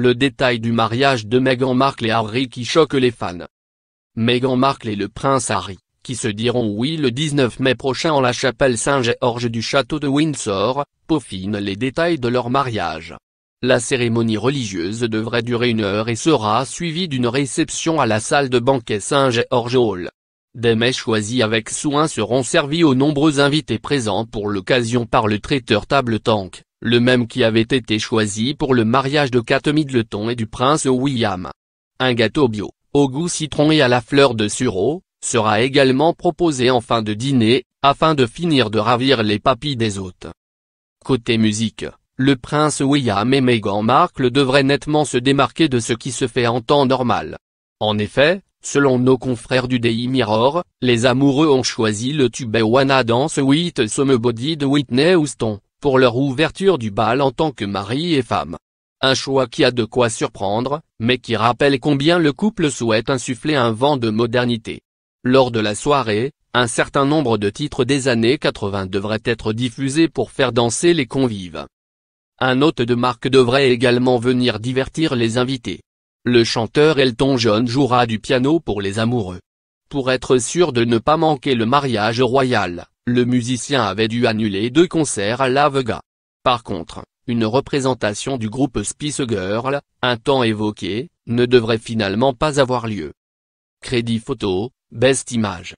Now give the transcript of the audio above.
Le détail du mariage de Meghan Markle et Harry qui choque les fans. Meghan Markle et le prince Harry, qui se diront oui le 19 mai prochain en la chapelle Saint-Georges du château de Windsor, peaufinent les détails de leur mariage. La cérémonie religieuse devrait durer une heure et sera suivie d'une réception à la salle de banquet Saint-Georges Hall. Des mets choisis avec soin seront servis aux nombreux invités présents pour l'occasion par le traiteur Table Tank le même qui avait été choisi pour le mariage de Kate Middleton et du prince William. Un gâteau bio, au goût citron et à la fleur de sureau, sera également proposé en fin de dîner, afin de finir de ravir les papilles des hôtes. Côté musique, le prince William et Meghan Markle devraient nettement se démarquer de ce qui se fait en temps normal. En effet, selon nos confrères du Daily Mirror, les amoureux ont choisi le tube Wanna Dance With Somebody de Whitney Houston pour leur ouverture du bal en tant que mari et femme. Un choix qui a de quoi surprendre, mais qui rappelle combien le couple souhaite insuffler un vent de modernité. Lors de la soirée, un certain nombre de titres des années 80 devraient être diffusés pour faire danser les convives. Un hôte de marque devrait également venir divertir les invités. Le chanteur Elton John jouera du piano pour les amoureux. Pour être sûr de ne pas manquer le mariage royal. Le musicien avait dû annuler deux concerts à l'Avega. Par contre, une représentation du groupe Spice Girl, un temps évoqué, ne devrait finalement pas avoir lieu. Crédit photo, Best Image